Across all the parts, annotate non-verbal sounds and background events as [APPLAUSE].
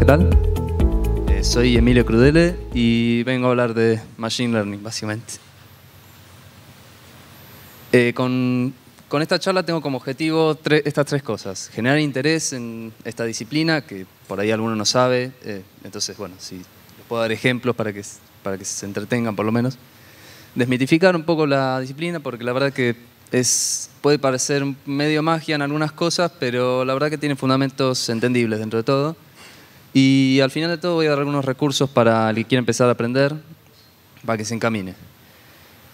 ¿qué tal? Eh, soy Emilio Crudele y vengo a hablar de Machine Learning, básicamente. Eh, con, con, esta charla tengo como objetivo estas tres cosas. Generar interés en esta disciplina, que por ahí alguno no sabe, eh, entonces, bueno, si les puedo dar ejemplos para que, para que se entretengan por lo menos. Desmitificar un poco la disciplina, porque la verdad que es, puede parecer medio magia en algunas cosas, pero la verdad que tiene fundamentos entendibles dentro de todo y al final de todo voy a dar algunos recursos para el que quiera empezar a aprender, para que se encamine.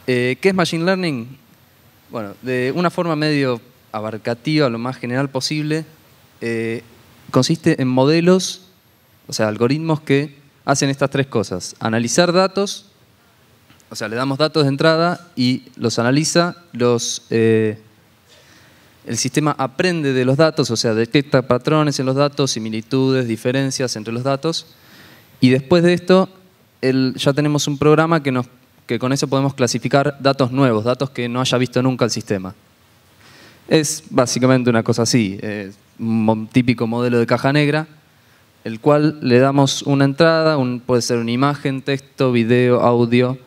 Eh, ¿Qué es Machine Learning? Bueno, de una forma medio abarcativa, lo más general posible, eh, consiste en modelos, o sea, algoritmos que hacen estas tres cosas. Analizar datos, o sea, le damos datos de entrada y los analiza, los eh, el sistema aprende de los datos, o sea, detecta patrones en los datos, similitudes, diferencias entre los datos, y después de esto ya tenemos un programa que, nos, que con eso podemos clasificar datos nuevos, datos que no haya visto nunca el sistema. Es básicamente una cosa así, un típico modelo de caja negra, el cual le damos una entrada, un, puede ser una imagen, texto, video, audio,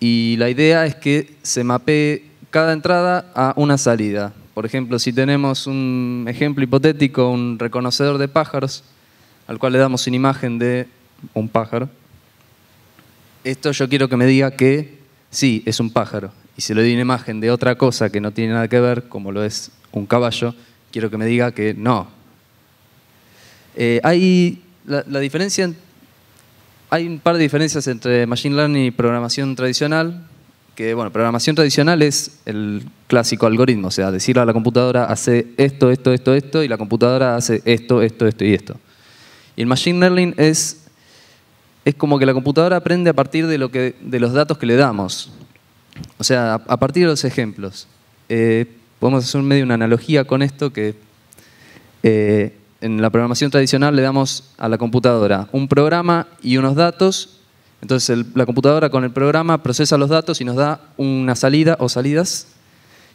y la idea es que se mapee cada entrada a una salida. Por ejemplo, si tenemos un ejemplo hipotético, un reconocedor de pájaros, al cual le damos una imagen de un pájaro, esto yo quiero que me diga que sí, es un pájaro. Y si le doy una imagen de otra cosa que no tiene nada que ver, como lo es un caballo, quiero que me diga que no. Eh, hay la, la diferencia, hay un par de diferencias entre Machine Learning y programación tradicional que bueno, programación tradicional es el clásico algoritmo, o sea, decirle a la computadora hace esto, esto, esto, esto, y la computadora hace esto, esto, esto y esto. Y el machine learning es, es como que la computadora aprende a partir de, lo que, de los datos que le damos, o sea, a, partir de los ejemplos. Eh, podemos hacer medio una analogía con esto que eh, en la programación tradicional le damos a la computadora un programa y unos datos entonces la computadora con el programa procesa los datos y nos da una salida o salidas.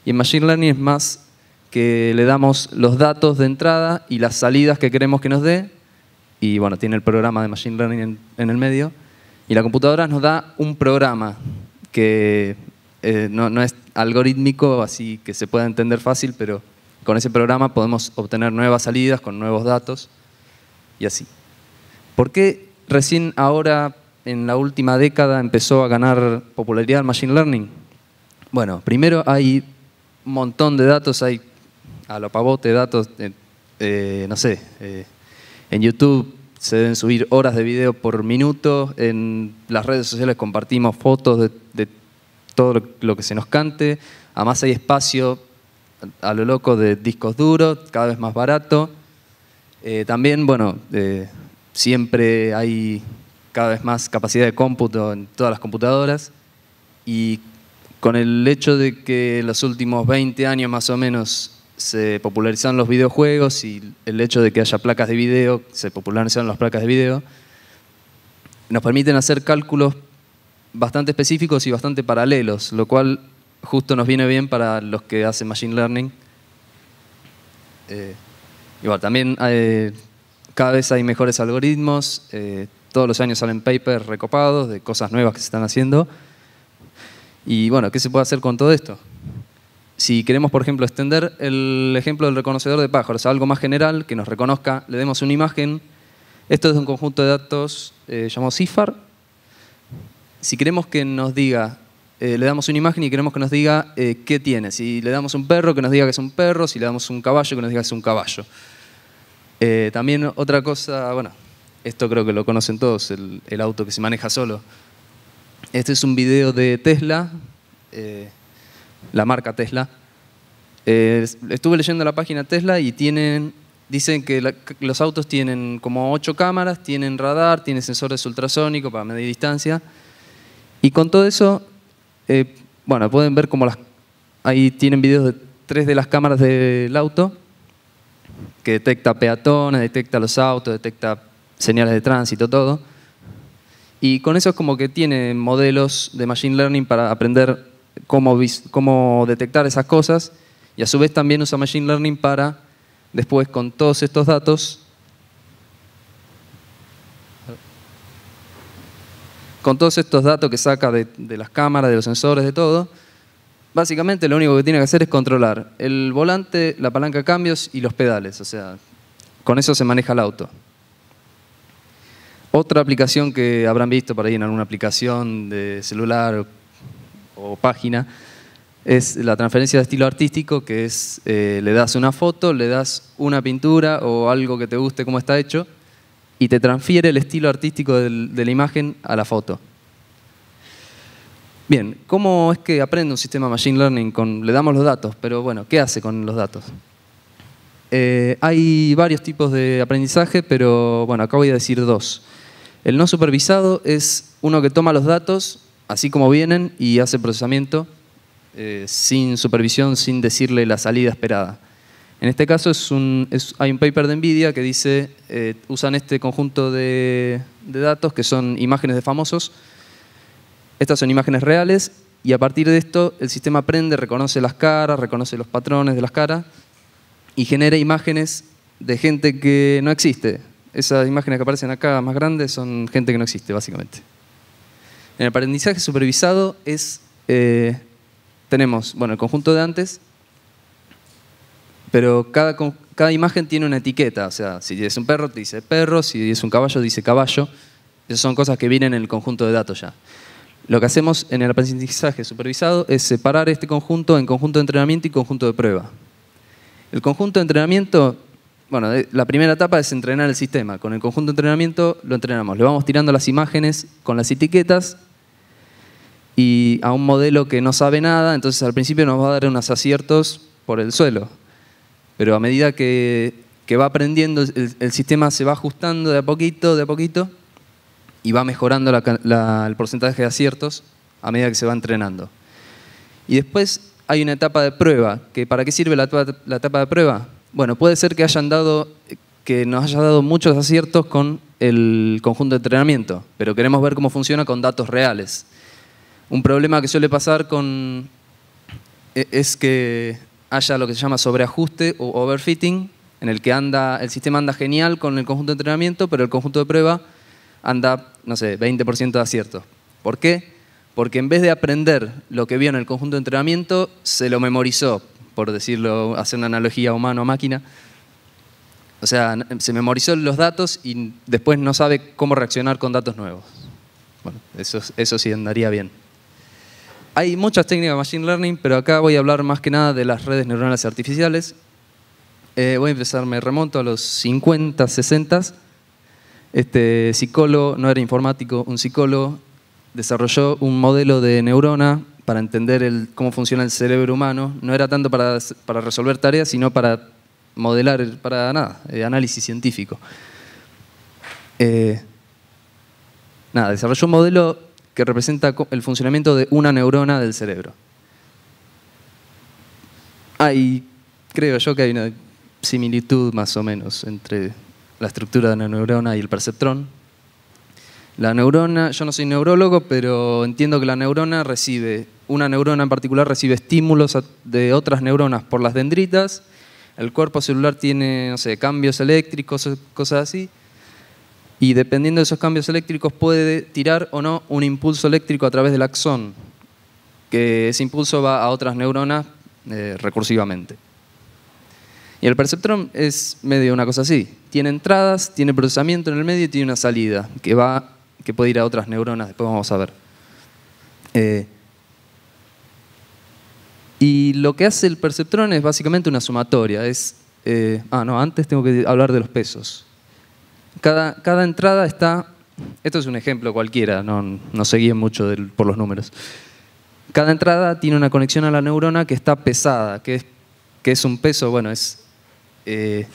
Y en Machine Learning es más que le damos los datos de entrada y las salidas que queremos que nos dé. Y bueno, tiene el programa de Machine Learning en, el medio. Y la computadora nos da un programa que eh, no, no es algorítmico, así que se pueda entender fácil, pero con ese programa podemos obtener nuevas salidas con nuevos datos y así. ¿Por qué recién ahora en la última década empezó a ganar popularidad el Machine Learning? Bueno, primero hay un montón de datos, hay a lo pavote datos, eh, eh, no sé, eh, en YouTube se deben subir horas de video por minuto, en las redes sociales compartimos fotos de, todo lo que se nos cante, además hay espacio a lo loco de discos duros, cada vez más barato. también, bueno, siempre hay cada vez más capacidad de cómputo en todas las computadoras y con el hecho de que en los últimos 20 años más o menos se popularizaron los videojuegos y el hecho de que haya placas de video, se popularizaron las placas de video, nos permiten hacer cálculos bastante específicos y bastante paralelos, lo cual justo nos viene bien para los que hacen Machine Learning. Eh, también eh, cada vez hay mejores algoritmos, eh, todos los años salen papers recopados de cosas nuevas que se están haciendo. Y bueno, ¿qué se puede hacer con todo esto? Si queremos, por ejemplo, extender el ejemplo del reconocedor de pájaros a algo más general, que nos reconozca, le demos una imagen. Esto es un conjunto de datos eh, llamado CIFAR. Si queremos que nos diga, eh, le damos una imagen y queremos que nos diga eh, qué tiene. Si le damos un perro, que nos diga que es un perro. Si le damos un caballo, que nos diga que es un caballo. también otra cosa, bueno, esto creo que lo conocen todos, el, auto que se maneja solo. Este es un video de Tesla, eh, la marca Tesla. Eh, estuve leyendo la página Tesla y tienen, dicen que los autos tienen como ocho cámaras, tienen radar, tienen sensores ultrasónicos para medir distancia. Y con todo eso, eh, bueno, pueden ver como las, ahí tienen videos de tres de las cámaras del auto que detecta peatones, detecta los autos, detecta señales de tránsito, todo. Y con eso es como que tiene modelos de Machine Learning para aprender cómo, cómo detectar esas cosas y a su vez también usa Machine Learning para después con todos estos datos con todos estos datos que saca de, de, las cámaras, de los sensores, de todo, básicamente lo único que tiene que hacer es controlar el volante, la palanca de cambios y los pedales. O sea, con eso se maneja el auto. Otra aplicación que habrán visto por ahí en alguna aplicación de celular o, página es la transferencia de estilo artístico, que es eh, le das una foto, le das una pintura o algo que te guste cómo está hecho y te transfiere el estilo artístico de la imagen a la foto. Bien, ¿cómo es que aprende un sistema Machine Learning? Con, le damos los datos, pero bueno, ¿qué hace con los datos? Eh, hay varios tipos de aprendizaje, pero bueno, acá voy a decir dos. El no supervisado es uno que toma los datos así como vienen y hace procesamiento eh, sin supervisión, sin decirle la salida esperada. En este caso es hay un paper de NVIDIA que dice, eh, usan este conjunto de, de, datos que son imágenes de famosos, estas son imágenes reales y a partir de esto el sistema aprende, reconoce las caras, reconoce los patrones de las caras y genera imágenes de gente que no existe. Esas imágenes que aparecen acá más grandes son gente que no existe, básicamente. En el aprendizaje supervisado es, eh, tenemos, bueno, el conjunto de antes, pero cada, imagen tiene una etiqueta. O sea, si es un perro, te dice perro, si es un caballo, dice caballo. Esas son cosas que vienen en el conjunto de datos ya. Lo que hacemos en el aprendizaje supervisado es separar este conjunto en conjunto de entrenamiento y conjunto de prueba. El conjunto de entrenamiento bueno, la primera etapa es entrenar el sistema. Con el conjunto de entrenamiento lo entrenamos. Le vamos tirando las imágenes con las etiquetas y a un modelo que no sabe nada, entonces al principio nos va a dar unos aciertos por el suelo. Pero a medida que, va aprendiendo, el, sistema se va ajustando de a poquito, de a poquito, y va mejorando el porcentaje de aciertos a medida que se va entrenando. Y después hay una etapa de prueba, que ¿para qué sirve la etapa de prueba? Bueno, puede ser que hayan dado que nos haya dado muchos aciertos con el conjunto de entrenamiento, pero queremos ver cómo funciona con datos reales. Un problema que suele pasar con e, es que haya lo que se llama sobreajuste o overfitting, en el que anda el sistema anda genial con el conjunto de entrenamiento, pero el conjunto de prueba anda, no sé, 20% de acierto. ¿Por qué? Porque en vez de aprender lo que vio en el conjunto de entrenamiento, se lo memorizó, por decirlo, hacer una analogía humano-máquina. O sea, se memorizó los datos y después no sabe cómo reaccionar con datos nuevos. Bueno, eso, sí andaría bien. Hay muchas técnicas de Machine Learning, pero acá voy a hablar más que nada de las redes neuronales artificiales. Eh, voy a empezar, me remonto a los 50, 60. Este psicólogo, no era informático, un psicólogo, desarrolló un modelo de neurona para entender el, cómo funciona el cerebro humano, no era tanto para, resolver tareas, sino para modelar, para nada, eh, análisis científico. Eh, nada, desarrolló un modelo que representa el funcionamiento de una neurona del cerebro. Hay, creo yo que hay una similitud más o menos entre la estructura de una neurona y el perceptrón. La neurona, yo no soy neurólogo, pero entiendo que la neurona recibe una neurona en particular recibe estímulos de otras neuronas por las dendritas, el cuerpo celular tiene, no sé, cambios eléctricos, cosas así, y dependiendo de esos cambios eléctricos puede tirar o no un impulso eléctrico a través del axón, que ese impulso va a otras neuronas eh, recursivamente. Y el perceptrón es medio una cosa así. Tiene entradas, tiene procesamiento en el medio y tiene una salida que, va, que puede ir a otras neuronas, después vamos a ver. Eh, y lo que hace el perceptrón es básicamente una sumatoria. Es, eh, ah, no, antes tengo que hablar de los pesos. Cada, entrada está, esto es un ejemplo cualquiera, no, no se mucho por los números. Cada entrada tiene una conexión a la neurona que está pesada, que es, que un peso, bueno, es... Eh,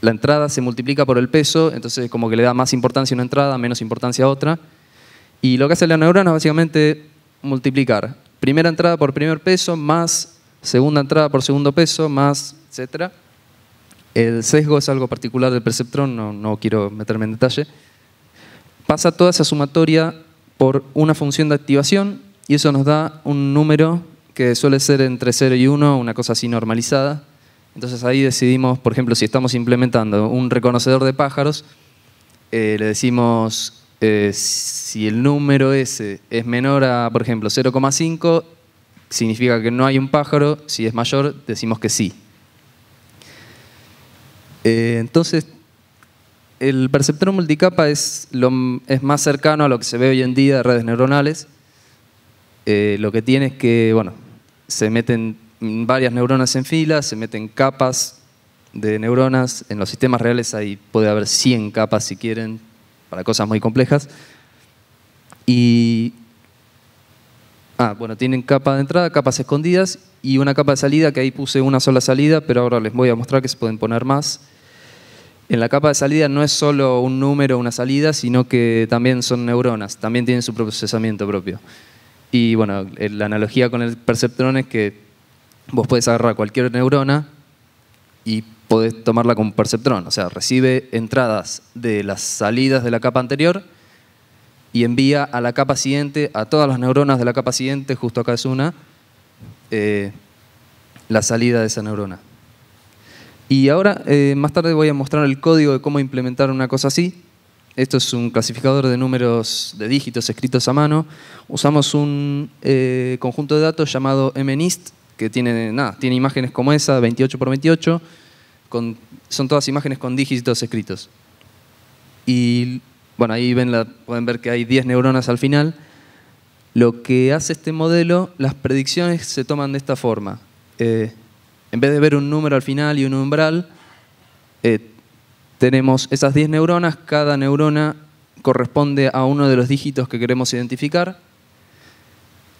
la entrada se multiplica por el peso, entonces como que le da más importancia a una entrada, menos importancia a otra. Y lo que hace la neurona es básicamente multiplicar primera entrada por primer peso, más segunda entrada por segundo peso, más etcétera. El sesgo es algo particular del perceptrón, no, no quiero meterme en detalle. Pasa toda esa sumatoria por una función de activación y eso nos da un número que suele ser entre 0 y 1, una cosa así normalizada. Entonces ahí decidimos, por ejemplo, si estamos implementando un reconocedor de pájaros, eh, le decimos eh, si el número ese es menor a, por ejemplo, 0,5, significa que no hay un pájaro. Si es mayor, decimos que sí. Eh, entonces, el perceptor multicapa es, lo, más cercano a lo que se ve hoy en día de redes neuronales. Eh, lo que tiene es que, bueno, se meten varias neuronas en fila, se meten capas de neuronas. En los sistemas reales ahí puede haber 100 capas si quieren, para cosas muy complejas. Y. Ah, bueno, tienen capa de entrada, capas escondidas y una capa de salida, que ahí puse una sola salida, pero ahora les voy a mostrar que se pueden poner más. En la capa de salida no es solo un número, una salida, sino que también son neuronas, también tienen su procesamiento propio. Y bueno, la analogía con el perceptrón es que vos puedes agarrar cualquier neurona y podés tomarla como perceptrón, o sea, recibe entradas de las salidas de la capa anterior y envía a la capa siguiente, a todas las neuronas de la capa siguiente, justo acá es una, eh, la salida de esa neurona. Y ahora, eh, más tarde voy a mostrar el código de cómo implementar una cosa así. Esto es un clasificador de números de dígitos escritos a mano. Usamos un eh, conjunto de datos llamado MNIST, que tiene, nada, tiene imágenes como esa, 28 por 28 son todas imágenes con dígitos escritos. Y bueno, ahí pueden ver que hay 10 neuronas al final. Lo que hace este modelo, las predicciones se toman de esta forma. Eh, en vez de ver un número al final y un umbral, eh, tenemos esas 10 neuronas, cada neurona corresponde a uno de los dígitos que queremos identificar.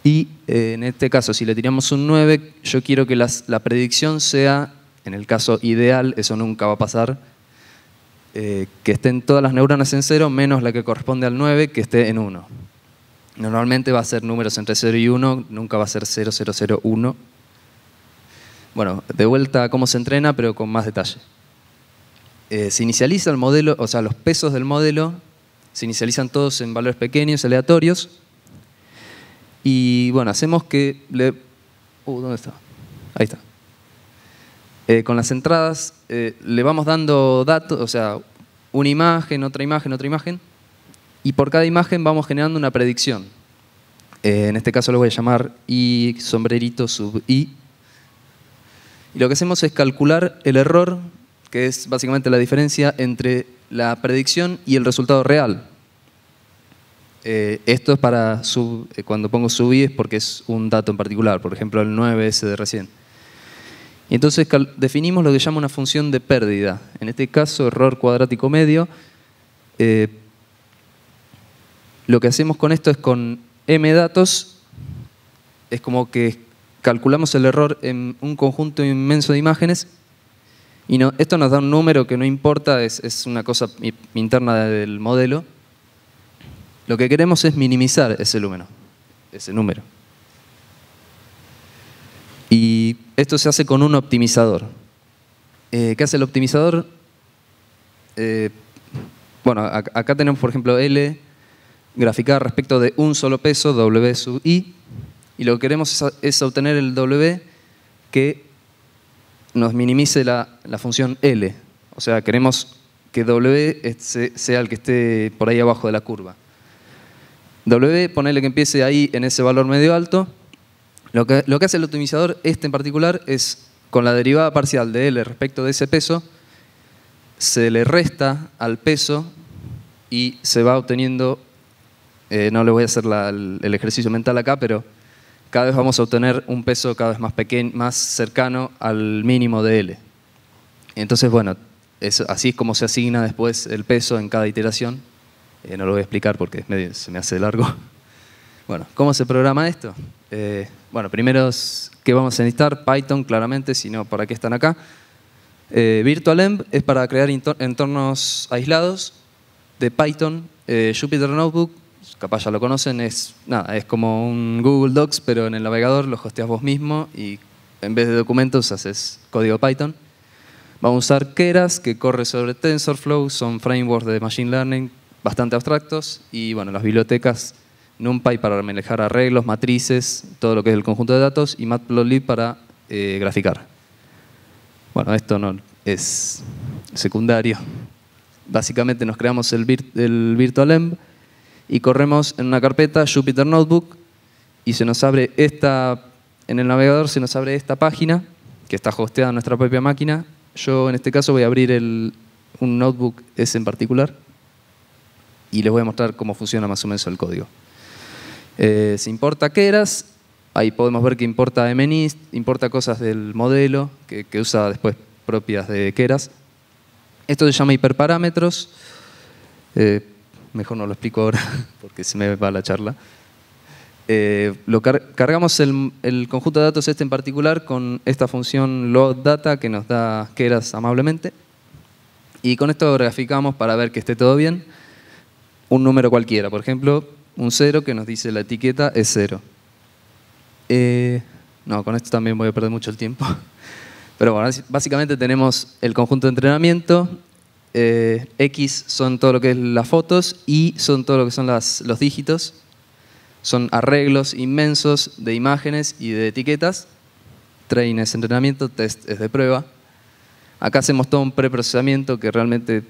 Y eh, en este caso, si le tiramos un 9, yo quiero que la predicción sea en el caso ideal, eso nunca va a pasar, eh, que estén todas las neuronas en 0 menos la que corresponde al 9, que esté en 1. Normalmente va a ser números entre 0 y 1, nunca va a ser 0, 0, 0, 1 Bueno, de vuelta a cómo se entrena, pero con más detalle. Eh, se inicializa el modelo, o sea, los pesos del modelo se inicializan todos en valores pequeños, aleatorios. Y bueno, hacemos que Uh, ¿dónde está? Ahí está. Eh, con las entradas eh, le vamos dando datos, o sea, una imagen, otra imagen, otra imagen, y por cada imagen vamos generando una predicción. Eh, en este caso lo voy a llamar I, sombrerito, sub I. Y lo que hacemos es calcular el error, que es básicamente la diferencia entre la predicción y el resultado real. esto es para sub, cuando pongo sub i es porque es un dato en particular, por ejemplo el 9S de recién. Y entonces definimos lo que llama una función de pérdida. En este caso, error cuadrático medio. Eh, lo que hacemos con esto es con m datos, es como que calculamos el error en un conjunto inmenso de imágenes y esto nos da un número que no importa, es, es una cosa interna del modelo. Lo que queremos es minimizar ese número. Ese número. Esto se hace con un optimizador. Eh, ¿Qué hace el optimizador? Eh, bueno, acá tenemos, por ejemplo, L graficada respecto de un solo peso, W sub I, y lo que queremos es obtener el W que nos minimice la, la función L. O sea, queremos que W sea el que esté por ahí abajo de la curva. W, ponerle que empiece ahí en ese valor medio alto, lo que, lo hace el optimizador, este en particular, es con la derivada parcial de L respecto de ese peso, se le resta al peso y se va obteniendo, eh, no le voy a hacer el ejercicio mental acá, pero cada vez vamos a obtener un peso cada vez más pequeño, más cercano al mínimo de L. Entonces, bueno, así es como se asigna después el peso en cada iteración. Eh, no lo voy a explicar porque se me hace largo. [LAUGHS] Bueno, ¿cómo se programa esto? Eh, bueno, primero es que vamos a necesitar Python, claramente, si no, ¿para qué están acá? Eh, VirtualEnv es para crear entornos aislados de Python. Eh, Jupyter Notebook, capaz ya lo conocen, es, nada, es como un Google Docs, pero en el navegador lo hosteas vos mismo y en vez de documentos haces código Python. Vamos a usar Keras, que corre sobre TensorFlow, son frameworks de Machine Learning bastante abstractos y bueno, las bibliotecas NumPy para manejar arreglos, matrices, todo lo que es el conjunto de datos, y Matplotlib para eh, graficar. Bueno, esto no es secundario. Básicamente nos creamos el, virt el virtualenv y corremos en una carpeta Jupyter Notebook y se nos abre esta, en el navegador se nos abre esta página que está hosteada en nuestra propia máquina. Yo en este caso voy a abrir el, un notebook ese en particular y les voy a mostrar cómo funciona más o menos el código. Eh, se importa Keras, ahí podemos ver que importa MNIST, importa cosas del modelo que, usa después propias de Keras. Esto se llama hiperparámetros. Eh, mejor no lo explico ahora [LAUGHS] porque se me va la charla. Eh, lo cargamos el, conjunto de datos este en particular con esta función loadData que nos da Keras amablemente. Y con esto graficamos para ver que esté todo bien un número cualquiera. Por ejemplo, un cero que nos dice la etiqueta es cero. Eh, no, con esto también voy a perder mucho el tiempo. [LAUGHS] Pero bueno, básicamente tenemos el conjunto de entrenamiento, eh, X son todo lo que es las fotos, Y son todo lo que son las, los dígitos, son arreglos inmensos de imágenes y de etiquetas, train es entrenamiento, test es de prueba. Acá hacemos todo un preprocesamiento que realmente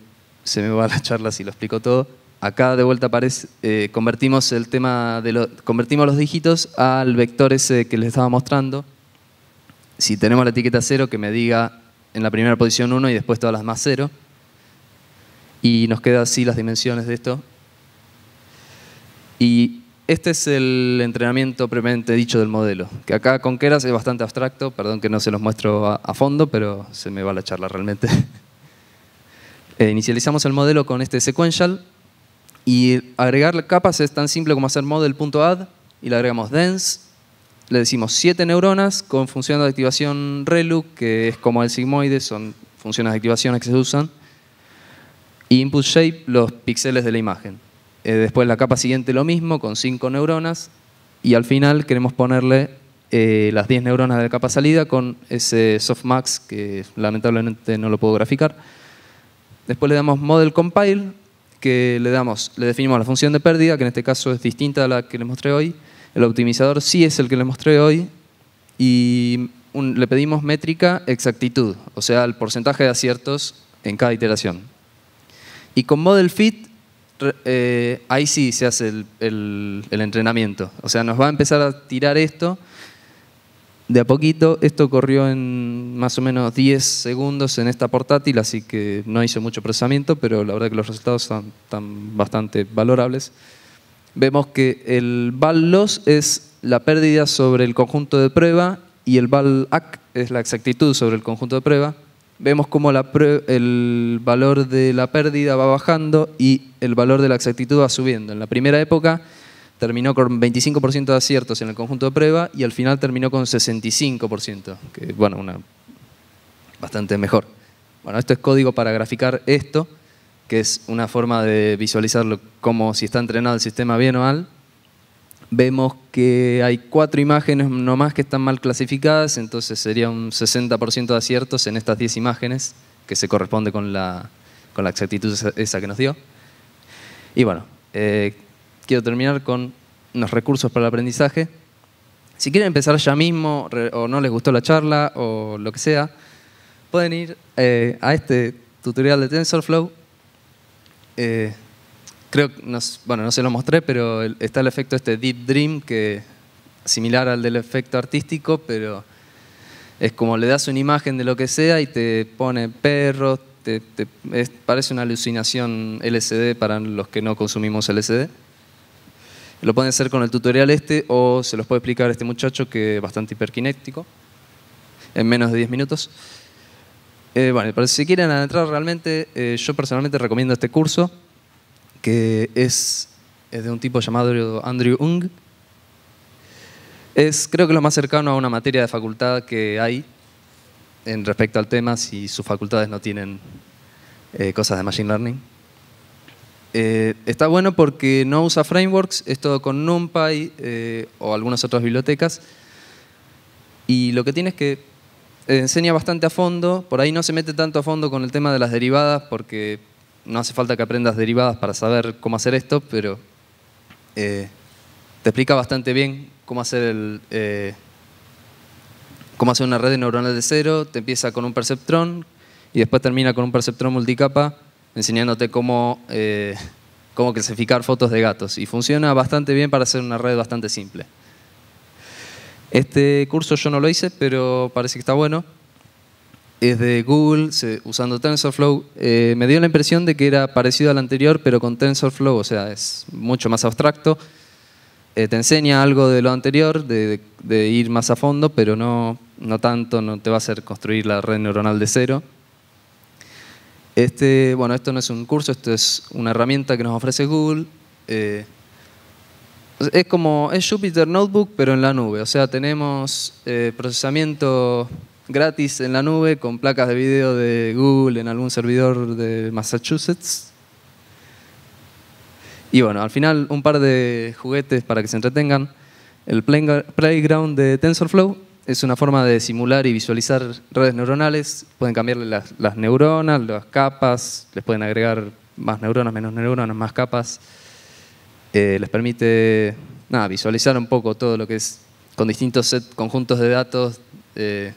se me va a la charla si lo explico todo acá de vuelta aparece, eh, convertimos el tema de convertimos los dígitos al vector ese que les estaba mostrando. Si tenemos la etiqueta 0 que me diga en la primera posición 1 y después todas las más 0. Y nos quedan así las dimensiones de esto. Y este es el entrenamiento previamente dicho del modelo, que acá con Keras es bastante abstracto, perdón que no se los muestro a, fondo, pero se me va la charla realmente. [LAUGHS] Eh, inicializamos el modelo con este sequential, y agregar capas es tan simple como hacer model.add y le agregamos dense, le decimos 7 neuronas con función de activación ReLU, que es como el sigmoide, son funciones de activación que se usan, y input shape, los píxeles de la imagen. Eh, después la capa siguiente lo mismo, con 5 neuronas, y al final queremos ponerle eh, las 10 neuronas de la capa salida con ese softmax, que lamentablemente no lo puedo graficar. Después le damos model compile, que le, damos, le definimos la función de pérdida, que en este caso es distinta a la que le mostré hoy. El optimizador sí es el que le mostré hoy y le pedimos métrica exactitud, o sea, el porcentaje de aciertos en cada iteración. Y con model fit, eh, ahí sí se hace el entrenamiento. O sea, nos va a empezar a tirar esto de a poquito. Esto corrió en más o menos 10 segundos en esta portátil, así que no hizo mucho procesamiento, pero la verdad que los resultados están, bastante valorables. Vemos que el val loss es la pérdida sobre el conjunto de prueba y el val ac es la exactitud sobre el conjunto de prueba. Vemos cómo el valor de la pérdida va bajando y el valor de la exactitud va subiendo. En la primera época terminó con 25% de aciertos en el conjunto de prueba y al final terminó con 65%, que bueno, una bastante mejor. Bueno, esto es código para graficar esto, que es una forma de visualizarlo como si está entrenado el sistema bien o mal. Vemos que hay cuatro imágenes nomás que están mal clasificadas, entonces sería un 60% de aciertos en estas 10 imágenes, que se corresponde con la, con la exactitud esa que nos dio. Y bueno, eh, quiero terminar con los recursos para el aprendizaje. Si quieren empezar ya mismo o no les gustó la charla o lo que sea, pueden ir eh, a este tutorial de TensorFlow. Eh, creo que, bueno, no se lo mostré, pero está el efecto este Deep Dream, que similar al del efecto artístico, pero es como le das una imagen de lo que sea y te pone perros, te, parece una alucinación LCD para los que no consumimos LCD. Lo pueden hacer con el tutorial este o se los puede explicar a este muchacho que es bastante hiperkinético en menos de 10 minutos. Eh, bueno, pero si quieren entrar realmente, eh, yo personalmente recomiendo este curso que es, de un tipo llamado Andrew Ung. Es creo que lo más cercano a una materia de facultad que hay en respecto al tema si sus facultades no tienen eh, cosas de Machine Learning. Eh, está bueno porque no usa frameworks, es todo con NumPy eh, o algunas otras bibliotecas. Y lo que tiene es que enseña bastante a fondo, por ahí no se mete tanto a fondo con el tema de las derivadas porque no hace falta que aprendas derivadas para saber cómo hacer esto, pero eh, te explica bastante bien cómo hacer cómo hacer una red neuronal de cero, te empieza con un perceptrón y después termina con un perceptrón multicapa enseñándote eh, cómo, clasificar fotos de gatos y funciona bastante bien para hacer una red bastante simple. Este curso yo no lo hice, pero parece que está bueno. Es de Google, usando TensorFlow. Eh, me dio la impresión de que era parecido al anterior, pero con TensorFlow, o sea, es mucho más abstracto. Eh, te enseña algo de lo anterior, de, ir más a fondo, pero no, no tanto, no te va a hacer construir la red neuronal de cero. Este, bueno, esto no es un curso, esto es una herramienta que nos ofrece Google. Eh, es como, es Jupyter Notebook, pero en la nube. O sea, tenemos eh, procesamiento gratis en la nube con placas de video de Google en algún servidor de Massachusetts. Y bueno, al final un par de juguetes para que se entretengan. El Playground de TensorFlow es una forma de simular y visualizar redes neuronales. Pueden cambiarle las, neuronas, las capas, les pueden agregar más neuronas, menos neuronas, más capas. Eh, les permite nada, visualizar un poco todo lo que es con distintos conjuntos de datos. Eh,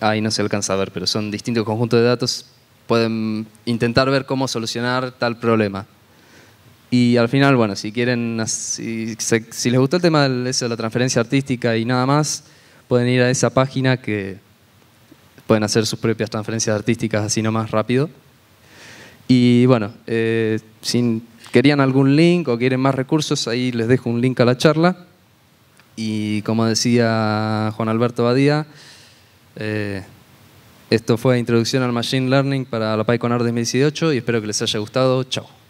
ahí no se alcanza a ver, pero son distintos conjuntos de datos. Pueden intentar ver cómo solucionar tal problema. Y al final, bueno, si quieren, si, si les gustó el tema de, eso, de la transferencia artística y nada más, pueden ir a esa página que pueden hacer sus propias transferencias artísticas así más rápido. Y bueno, eh, si querían algún link o quieren más recursos, ahí les dejo un link a la charla. Y como decía Juan Alberto Badía, eh, esto fue Introducción al Machine Learning para la PyCon 2018 y espero que les haya gustado. Chao.